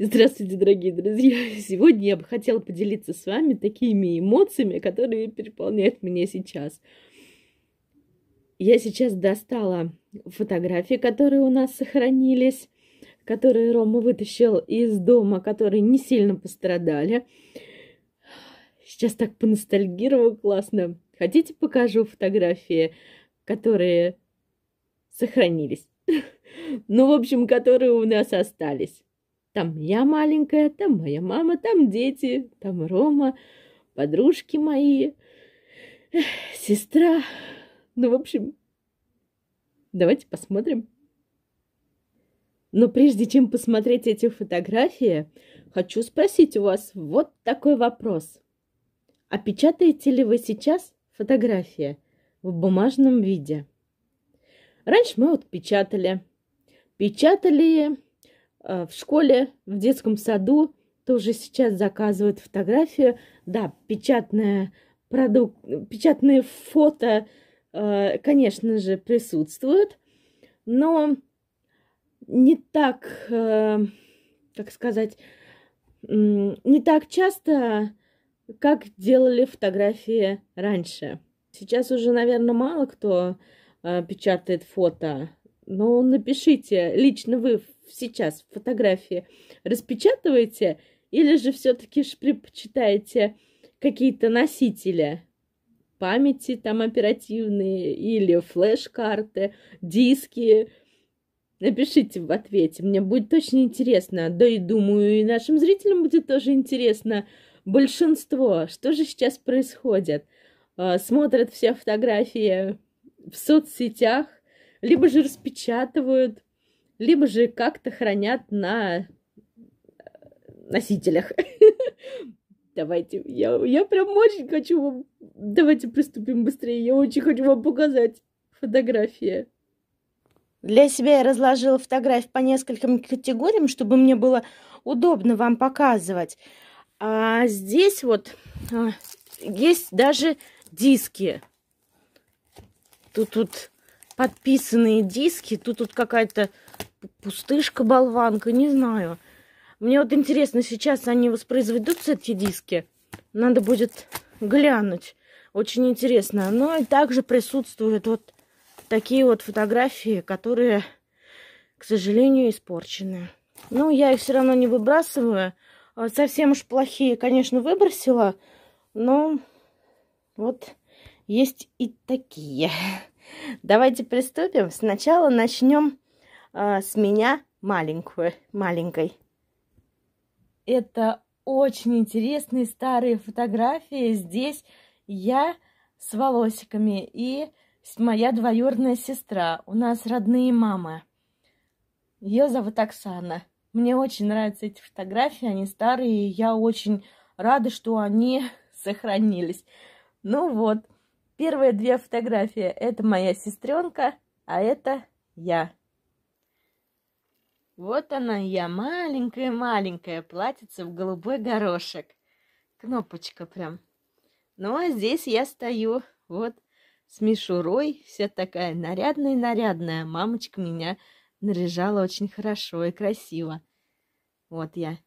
Здравствуйте, дорогие друзья! Сегодня я бы хотела поделиться с вами такими эмоциями, которые переполняют меня сейчас. Я сейчас достала фотографии, которые у нас сохранились, которые Рома вытащил из дома, которые не сильно пострадали. Сейчас так поностальгировала классно. Хотите, покажу фотографии, которые сохранились? Ну, в общем, которые у нас остались. Там я маленькая, там моя мама, там дети, там Рома, подружки мои, эх, сестра. Ну, в общем, давайте посмотрим. Но прежде чем посмотреть эти фотографии, хочу спросить у вас вот такой вопрос. А печатаете ли вы сейчас фотографии в бумажном виде? Раньше мы вот печатали. Печатали Э, в школе, в детском саду тоже сейчас заказывают фотографию. Да, печатная продукт, печатные фото, э, конечно же, присутствуют, но не так, э, как сказать, не так часто, как делали фотографии раньше. Сейчас уже, наверное, мало кто печатает фото ну, напишите, лично вы сейчас фотографии распечатываете или же все-таки предпочитаете какие-то носители памяти там оперативные или флеш-карты, диски. Напишите в ответе, мне будет очень интересно, да и думаю, и нашим зрителям будет тоже интересно большинство, что же сейчас происходит. А, смотрят все фотографии в соцсетях, либо же распечатывают, либо же как-то хранят на э, носителях. Давайте, я, я прям очень хочу вам... Давайте приступим быстрее, я очень хочу вам показать фотографии. Для себя я разложила фотографии по нескольким категориям, чтобы мне было удобно вам показывать. А здесь вот а, есть даже диски. Тут, тут подписанные диски. Тут вот какая-то пустышка, болванка, не знаю. Мне вот интересно, сейчас они воспроизведутся, эти диски? Надо будет глянуть. Очень интересно. Но ну, и также присутствуют вот такие вот фотографии, которые, к сожалению, испорчены. Ну, я их все равно не выбрасываю. А, совсем уж плохие, конечно, выбросила, но вот есть и такие. Давайте приступим. Сначала начнем э, а, с меня маленькую, маленькой. Это очень интересные старые фотографии. Здесь я с волосиками и моя двоюродная сестра. У нас родные мамы. Ее зовут Оксана. Мне очень нравятся эти фотографии, они старые, и я очень рада, что они сохранились. Ну вот, Первые две фотографии – это моя сестренка, а это я. Вот она я, маленькая-маленькая платьице в голубой горошек. Кнопочка прям. Ну, а здесь я стою, вот, с мишурой, вся такая нарядная-нарядная. Мамочка меня наряжала очень хорошо и красиво. Вот я.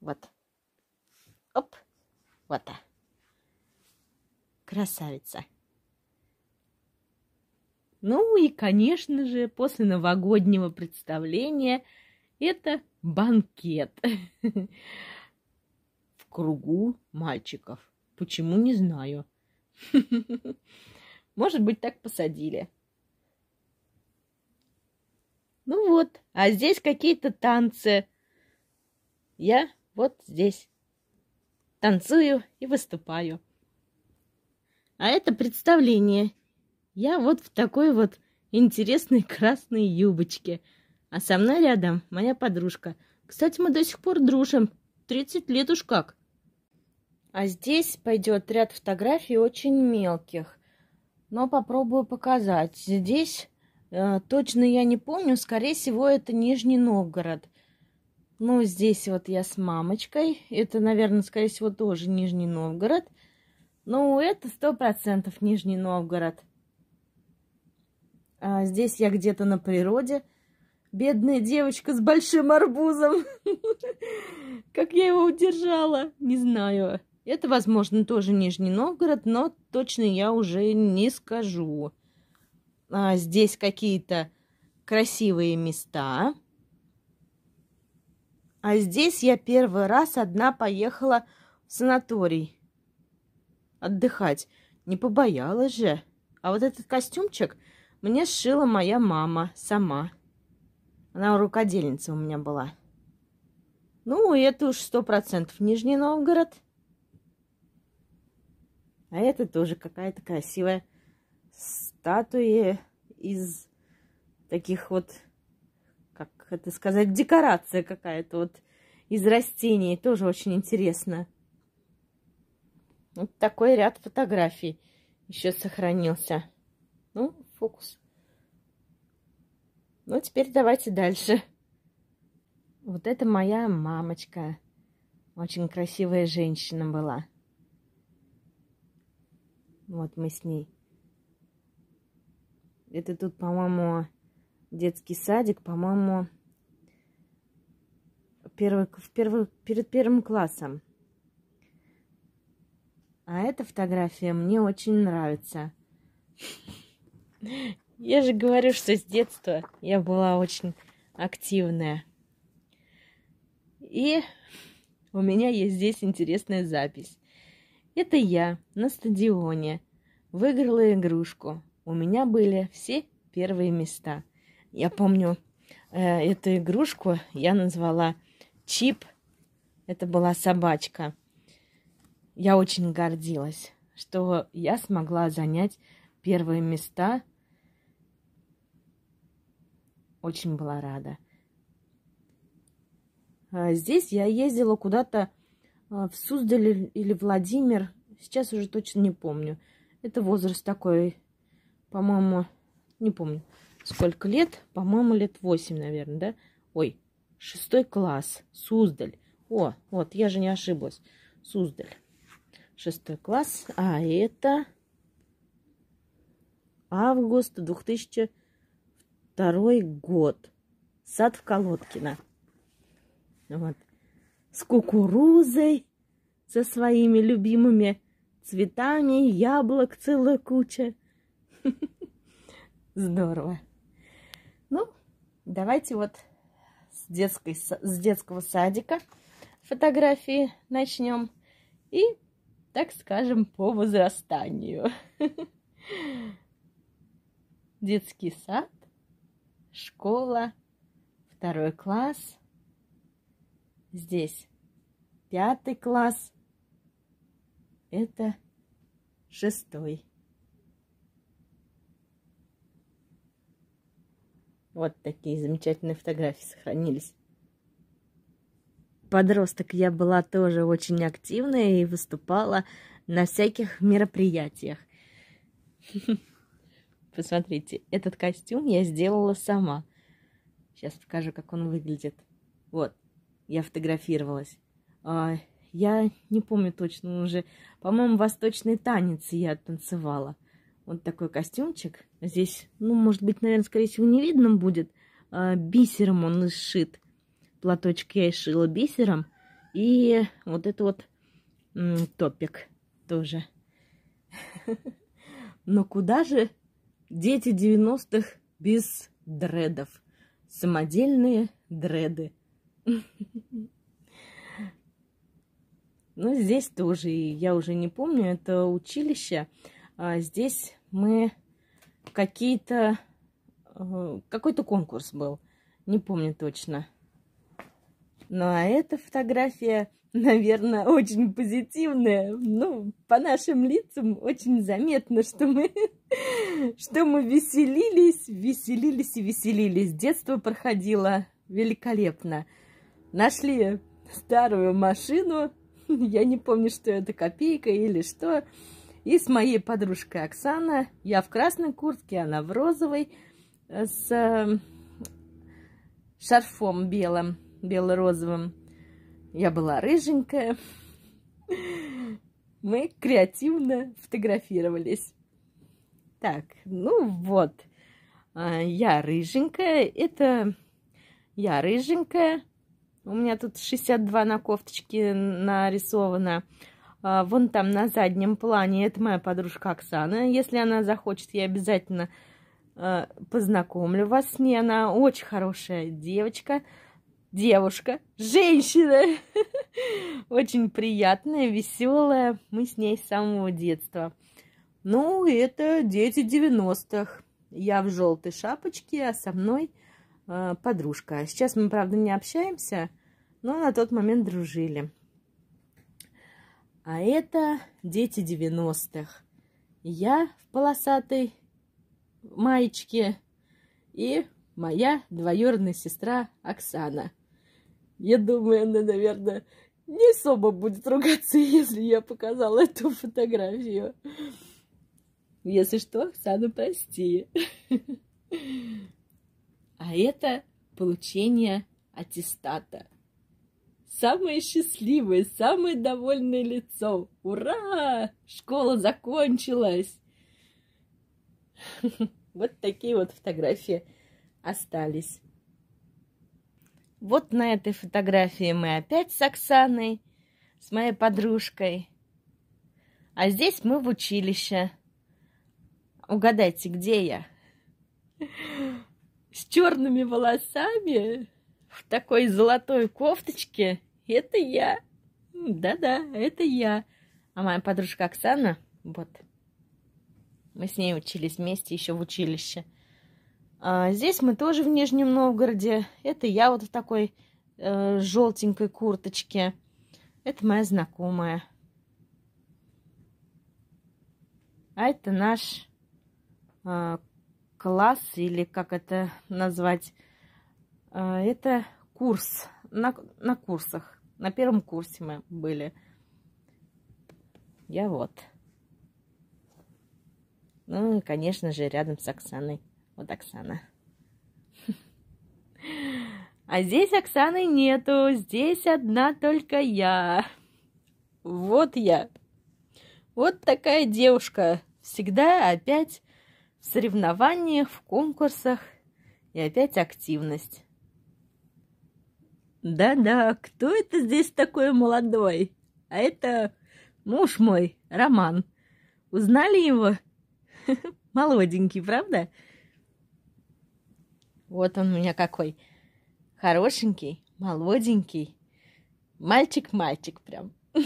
Вот. Оп. Вот так красавица. Ну и, конечно же, после новогоднего представления это банкет в кругу мальчиков. Почему, не знаю. Может быть, так посадили. Ну вот, а здесь какие-то танцы. Я вот здесь танцую и выступаю а это представление. Я вот в такой вот интересной красной юбочке. А со мной рядом моя подружка. Кстати, мы до сих пор дружим. Тридцать лет уж как. А здесь пойдет ряд фотографий очень мелких. Но попробую показать. Здесь э, точно я не помню. Скорее всего, это Нижний Новгород. Ну, здесь вот я с мамочкой. Это, наверное, скорее всего, тоже Нижний Новгород. Ну, это сто процентов Нижний Новгород. А здесь я где-то на природе. Бедная девочка с большим арбузом. Как я его удержала, не знаю. Это, возможно, тоже Нижний Новгород, но точно я уже не скажу. А здесь какие-то красивые места. А здесь я первый раз одна поехала в санаторий отдыхать. Не побоялась же. А вот этот костюмчик мне сшила моя мама сама. Она рукодельница у меня была. Ну, это уж сто процентов Нижний Новгород. А это тоже какая-то красивая статуя из таких вот, как это сказать, декорация какая-то вот из растений. Тоже очень интересно. Вот такой ряд фотографий еще сохранился. Ну, фокус. Ну, теперь давайте дальше. Вот это моя мамочка. Очень красивая женщина была. Вот мы с ней. Это тут, по-моему, детский садик, по-моему, первый, в первый, перед первым классом. А эта фотография мне очень нравится. Я же говорю, что с детства я была очень активная. И у меня есть здесь интересная запись. Это я на стадионе выиграла игрушку. У меня были все первые места. Я помню, э, эту игрушку я назвала Чип. Это была собачка. Я очень гордилась, что я смогла занять первые места. Очень была рада. А, здесь я ездила куда-то а, в Суздаль или Владимир. Сейчас уже точно не помню. Это возраст такой, по-моему, не помню, сколько лет. По-моему, лет 8, наверное, да? Ой, шестой класс, Суздаль. О, вот, я же не ошиблась. Суздаль шестой класс. А это август 2002 год. Сад в Колодкино. Вот. С кукурузой, со своими любимыми цветами, яблок целая куча. Здорово. Ну, давайте вот с, детской, с детского садика фотографии начнем. И так скажем, по возрастанию. Детский сад, школа, второй класс. Здесь пятый класс. Это шестой. Вот такие замечательные фотографии сохранились подросток я была тоже очень активная и выступала на всяких мероприятиях. Посмотрите, этот костюм я сделала сама. Сейчас покажу, как он выглядит. Вот, я фотографировалась. А, я не помню точно уже. По-моему, восточный танец я танцевала. Вот такой костюмчик. Здесь, ну, может быть, наверное, скорее всего, не видно будет. А, бисером он сшит платочки я шила бисером. И вот это вот топик тоже. Но куда же дети 90-х без дредов? Самодельные дреды. Ну, здесь тоже, я уже не помню, это училище. А здесь мы какие-то... Э, какой-то конкурс был, не помню точно. Ну, а эта фотография, наверное, очень позитивная. Ну, по нашим лицам очень заметно, что мы, что мы веселились, веселились и веселились. Детство проходило великолепно. Нашли старую машину. Я не помню, что это копейка или что. И с моей подружкой Оксана. Я в красной куртке, она в розовой. Э, с э, шарфом белым бело-розовым. Я была рыженькая. Мы креативно фотографировались. Так, ну вот. А, я рыженькая. Это я рыженькая. У меня тут 62 на кофточке нарисовано. А, вон там на заднем плане это моя подружка Оксана. Если она захочет, я обязательно а, познакомлю вас с ней. Она очень хорошая девочка девушка, женщина, очень приятная, веселая. Мы с ней с самого детства. Ну, это дети 90-х. Я в желтой шапочке, а со мной э, подружка. Сейчас мы, правда, не общаемся, но на тот момент дружили. А это дети 90-х. Я в полосатой маечке и моя двоюродная сестра Оксана – я думаю, она, наверное, не особо будет ругаться, если я показала эту фотографию. Если что, Оксана, прости. А это получение аттестата. Самое счастливое, самое довольное лицо. Ура! Школа закончилась! Вот такие вот фотографии остались. Вот на этой фотографии мы опять с Оксаной, с моей подружкой. А здесь мы в училище. Угадайте, где я? С черными волосами, в такой золотой кофточке. Это я. Да-да, это я. А моя подружка Оксана, вот, мы с ней учились вместе еще в училище – а, здесь мы тоже в Нижнем Новгороде. Это я вот в такой э, желтенькой курточке. Это моя знакомая. А это наш э, класс, или как это назвать, э, это курс, на, на курсах. На первом курсе мы были. Я вот. Ну и, конечно же, рядом с Оксаной. Вот Оксана. А здесь Оксаны нету, здесь одна только я. Вот я. Вот такая девушка. Всегда опять в соревнованиях, в конкурсах и опять активность. Да-да, кто это здесь такой молодой? А это муж мой, Роман. Узнали его? Молоденький, правда? Вот он у меня какой. Хорошенький, молоденький. Мальчик-мальчик прям.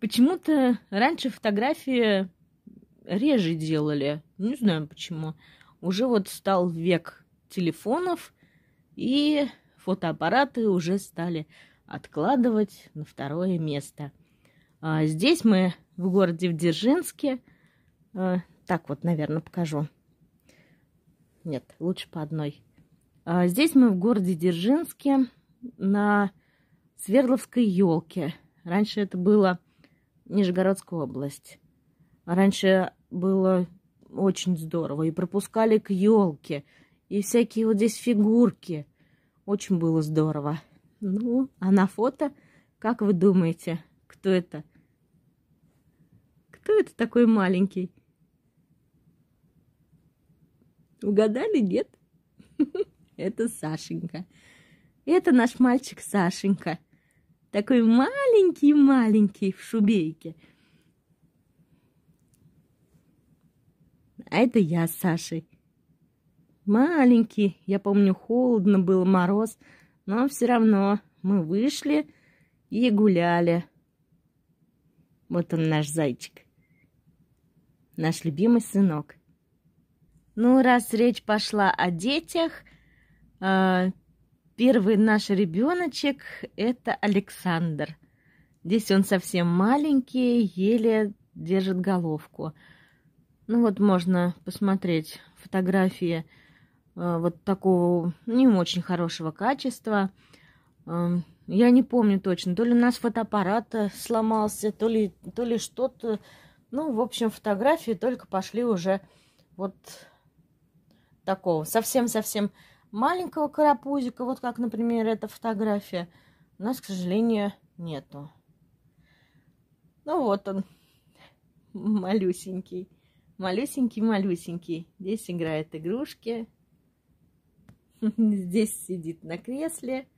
Почему-то раньше фотографии реже делали. Ну, не знаю почему. Уже вот стал век телефонов, и фотоаппараты уже стали откладывать на второе место. А здесь мы в городе в Дзержинске. Э, так вот, наверное, покажу. Нет, лучше по одной. А, здесь мы в городе Дзержинске на Свердловской елке. Раньше это было Нижегородская область. Раньше было очень здорово. И пропускали к елке. И всякие вот здесь фигурки. Очень было здорово. Ну, а на фото, как вы думаете, кто это? Кто это такой маленький? Угадали, нет? Это Сашенька. Это наш мальчик Сашенька. Такой маленький-маленький в шубейке. А это я с Сашей. Маленький, я помню, холодно был, мороз, но все равно мы вышли и гуляли. Вот он наш зайчик, наш любимый сынок. Ну, раз речь пошла о детях, а, первый наш ребеночек – это Александр. Здесь он совсем маленький, еле держит головку. Ну вот можно посмотреть фотографии а, вот такого не очень хорошего качества. А, я не помню точно, то ли у нас фотоаппарат э, сломался, то ли, то ли что-то. Ну, в общем, фотографии только пошли уже вот такого совсем-совсем маленького карапузика, вот как, например, эта фотография, у нас, к сожалению, нету. Ну вот он, малюсенький, малюсенький-малюсенький. Здесь играет игрушки, здесь сидит на кресле,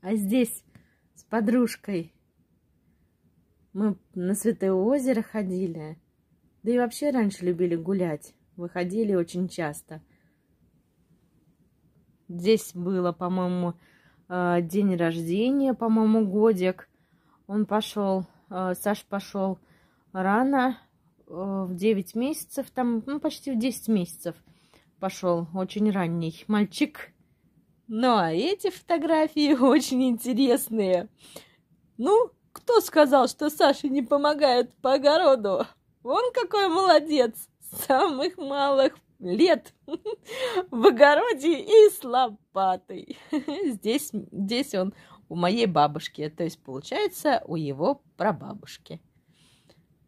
а здесь с подружкой мы на Святое озеро ходили, да и вообще раньше любили гулять выходили очень часто. Здесь было, по-моему, э, день рождения, по-моему, годик. Он пошел, э, Саш пошел рано, э, в 9 месяцев, там, ну, почти в 10 месяцев пошел, очень ранний мальчик. Ну, а эти фотографии очень интересные. Ну, кто сказал, что Саше не помогает по огороду? Он какой молодец! самых малых лет в огороде и с лопатой. Здесь, здесь он у моей бабушки, то есть получается у его прабабушки.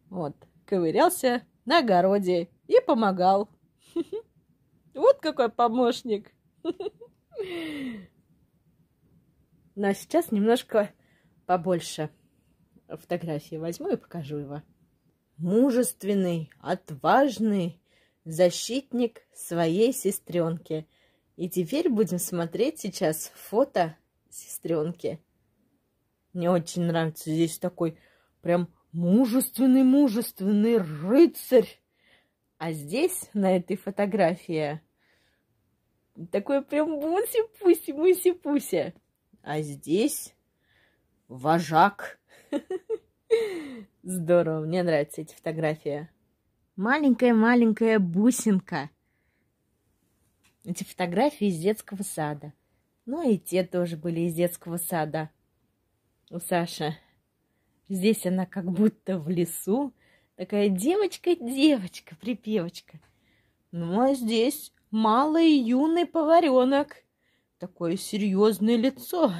Вот, ковырялся на огороде и помогал. Вот какой помощник. Но сейчас немножко побольше фотографии возьму и покажу его мужественный, отважный защитник своей сестренки. И теперь будем смотреть сейчас фото сестренки. Мне очень нравится здесь такой прям мужественный-мужественный рыцарь. А здесь, на этой фотографии, такой прям буси-пуси, муси-пуси. А здесь вожак. Здорово, мне нравятся эти фотографии. Маленькая-маленькая бусинка. Эти фотографии из детского сада. Ну и те тоже были из детского сада. У Саши. Здесь она как будто в лесу. Такая девочка-девочка, припевочка. Ну а здесь малый юный поваренок. Такое серьезное лицо.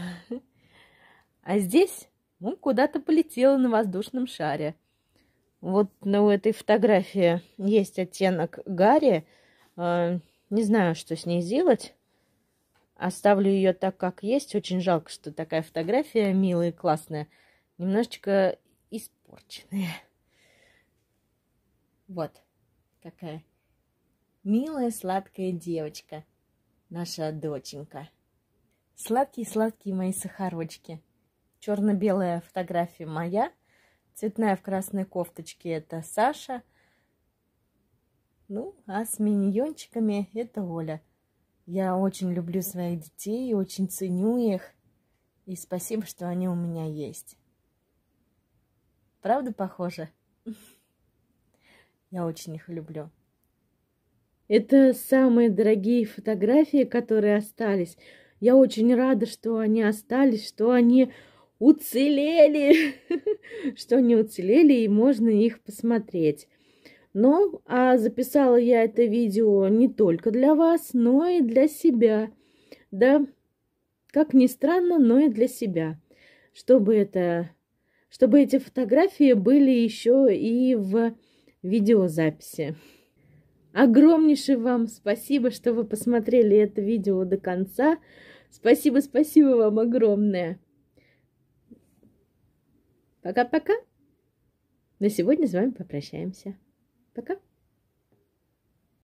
А здесь он куда-то полетел на воздушном шаре. Вот на ну, этой фотографии есть оттенок Гарри. А, не знаю, что с ней сделать. Оставлю ее так, как есть. Очень жалко, что такая фотография милая и классная. Немножечко испорченная. Вот какая милая сладкая девочка, наша доченька. Сладкие-сладкие мои сахарочки. Черно-белая фотография моя. Цветная в красной кофточке это Саша. Ну, а с миньончиками это Оля. Я очень люблю своих детей, и очень ценю их. И спасибо, что они у меня есть. Правда похоже? Я очень их люблю. Это самые дорогие фотографии, которые остались. Я очень рада, что они остались, что они уцелели, что они уцелели, и можно их посмотреть. Но а записала я это видео не только для вас, но и для себя. Да, как ни странно, но и для себя. Чтобы это, чтобы эти фотографии были еще и в видеозаписи. Огромнейшее вам спасибо, что вы посмотрели это видео до конца. Спасибо, спасибо вам огромное. Пока-пока. На сегодня с вами попрощаемся. Пока.